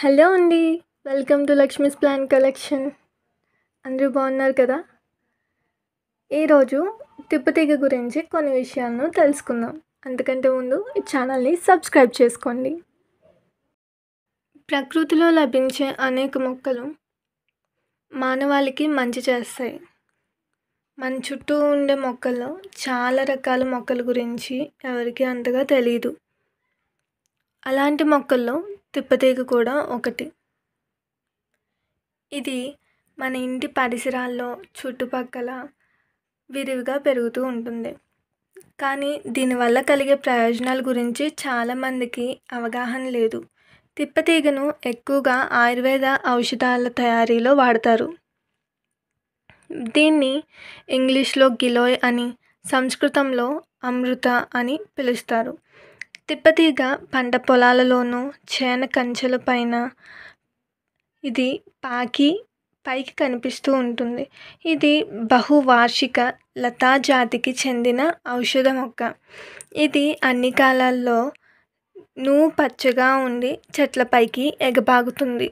hello అండి welcome to Lakshmi's plan collection అందరూ బాగున్నారు కదా ఈరోజు తిప్పతీగ గురించి కొన్ని విషయాలను తెలుసుకుందాం అందుకంటే ముందు ఈ ఛానల్ని సబ్స్క్రైబ్ చేసుకోండి ప్రకృతిలో లభించే అనేక మొక్కలు మానవాళికి మంచి చేస్తాయి మన చుట్టూ ఉండే మొక్కల్లో చాలా రకాల మొక్కల గురించి ఎవరికి అంతగా తెలియదు అలాంటి మొక్కల్లో తిప్పతీగ కూడా ఒకటి ఇది మన ఇంటి పరిసరాల్లో చుట్టుపక్కల విరివిగా పెరుగుతూ ఉంటుంది కానీ దీనివల్ల కలిగే ప్రయోజనాల గురించి చాలామందికి అవగాహన లేదు తిప్పతీగను ఎక్కువగా ఆయుర్వేద ఔషధాల తయారీలో వాడతారు దీన్ని ఇంగ్లీష్లో గిలోయ్ అని సంస్కృతంలో అమృత అని పిలుస్తారు తిప్పతీగ పంట పొలాలలోనూ కంచెల కంచెలపైన ఇది పాకి పైకి కనిపిస్తూ ఉంటుంది ఇది బహువార్షిక లతా జాతికి చెందిన ఔషధ మొక్క ఇది అన్ని కాలాల్లో నువ్వు పచ్చగా ఉండి చెట్లపైకి ఎగబాగుతుంది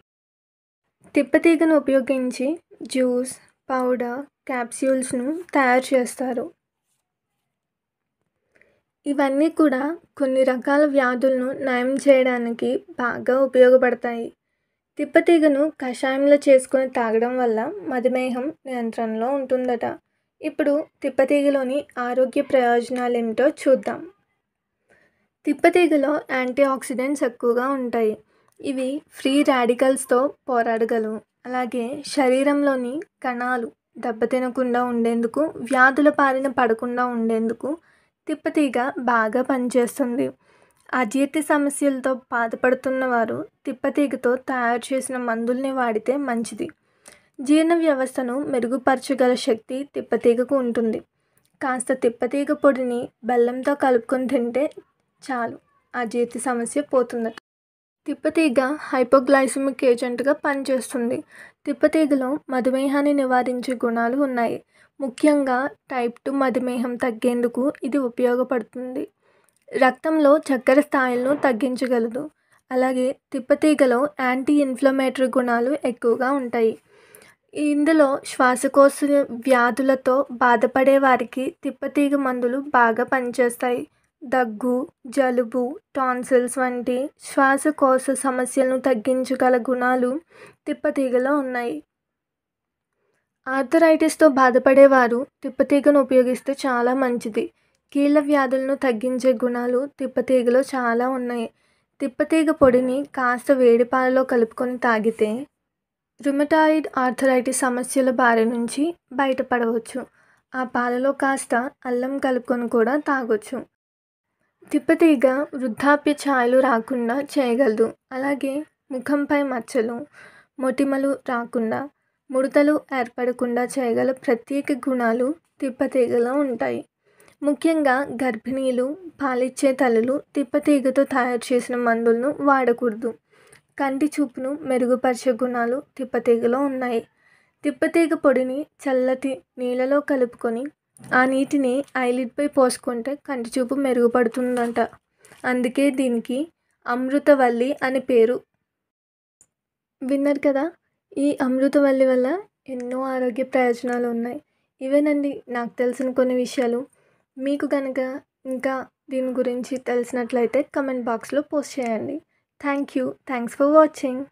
తిప్పతీగను ఉపయోగించి జ్యూస్ పౌడర్ క్యాప్సూల్స్ను తయారు చేస్తారు ఇవన్నీ కూడా కొన్ని రకాల వ్యాధులను నయం చేయడానికి బాగా ఉపయోగపడతాయి తిప్పతీగను కషాయంలో చేసుకొని తాగడం వల్ల మధుమేహం నియంత్రణలో ఉంటుందట ఇప్పుడు తిప్పతీగలోని ఆరోగ్య ప్రయోజనాలు ఏమిటో చూద్దాం తిప్పతీగలో యాంటీ ఆక్సిడెంట్స్ ఎక్కువగా ఉంటాయి ఇవి ఫ్రీ రాడికల్స్తో పోరాడగలవు అలాగే శరీరంలోని కణాలు దెబ్బతినకుండా ఉండేందుకు వ్యాధుల పారిన పడకుండా ఉండేందుకు తిప్పతీగ బాగా పనిచేస్తుంది అజీర్తి సమస్యలతో బాధపడుతున్న వారు తిప్పతీగతో తయారు చేసిన మందుల్ని వాడితే మంచిది జీర్ణ వ్యవస్థను మెరుగుపరచగల శక్తి తిప్పతీగకు ఉంటుంది కాస్త తిప్పతీగ పొడిని బెల్లంతో కలుపుకొని తింటే చాలు అజీర్తి సమస్య పోతుందట తిప్పతీగ హైపోగ్లైసిమిక్ ఏజెంట్గా పనిచేస్తుంది తిప్పతీగలో మధుమేహాన్ని నివారించే గుణాలు ఉన్నాయి ముఖ్యంగా టైప్ టు మధుమేహం తగ్గేందుకు ఇది ఉపయోగపడుతుంది రక్తంలో చక్కెర స్థాయిలను తగ్గించగలదు అలాగే తిప్పతీగలో యాంటీ ఇన్ఫ్లమేటరీ గుణాలు ఎక్కువగా ఉంటాయి ఇందులో శ్వాసకోశ వ్యాధులతో బాధపడే వారికి తిప్పతీగ మందులు బాగా పనిచేస్తాయి దగ్గు జలుబు టాన్సిల్స్ వంటి శ్వాసకోశ సమస్యలను తగ్గించగల గుణాలు తిప్పతీగలో ఉన్నాయి ఆర్థరైటిస్తో బాధపడేవారు తిప్పతీగను ఉపయోగిస్తే చాలా మంచిది కీళ్ళ వ్యాధులను తగ్గించే గుణాలు తిప్పతీగలో చాలా ఉన్నాయి తిప్పతీగ పొడిని కాస్త వేడి పాలలో కలుపుకొని తాగితే రుమటాయిడ్ ఆర్థరైటిస్ సమస్యల బారి నుంచి బయటపడవచ్చు ఆ పాలలో కాస్త అల్లం కలుపుకొని కూడా తాగొచ్చు తిప్పతీగ వృద్ధాప్య ఛాయలు రాకుండా చేయగలదు అలాగే ముఖంపై మచ్చలు మొటిమలు రాకుండా ముడతలు ఏర్పడకుండా చేయగల ప్రత్యేక గుణాలు తిప్పతీగలో ఉంటాయి ముఖ్యంగా గర్భిణీలు పాలిచ్చే తల్లులు తిప్పతీగతో తయారు చేసిన మందులను వాడకూడదు కంటి చూపును మెరుగుపరిచే గుణాలు తిప్పతీగలో ఉన్నాయి తిప్పతీగ పొడిని చల్లటి నీళ్ళలో కలుపుకొని ఆ నీటిని ఐలిడ్పై పోసుకుంటే కంటి చూపు మెరుగుపడుతుందంట అందుకే దీనికి అమృతవల్లి అని పేరు విన్నారు కదా ఈ అమృతవల్లి వల్ల ఎన్నో ఆరోగ్య ప్రయోజనాలు ఉన్నాయి ఇవేనండి నాకు తెలిసిన కొన్ని విషయాలు మీకు కనుక ఇంకా దీని గురించి తెలిసినట్లయితే కమెంట్ బాక్స్లో పోస్ట్ చేయండి thank you thanks for watching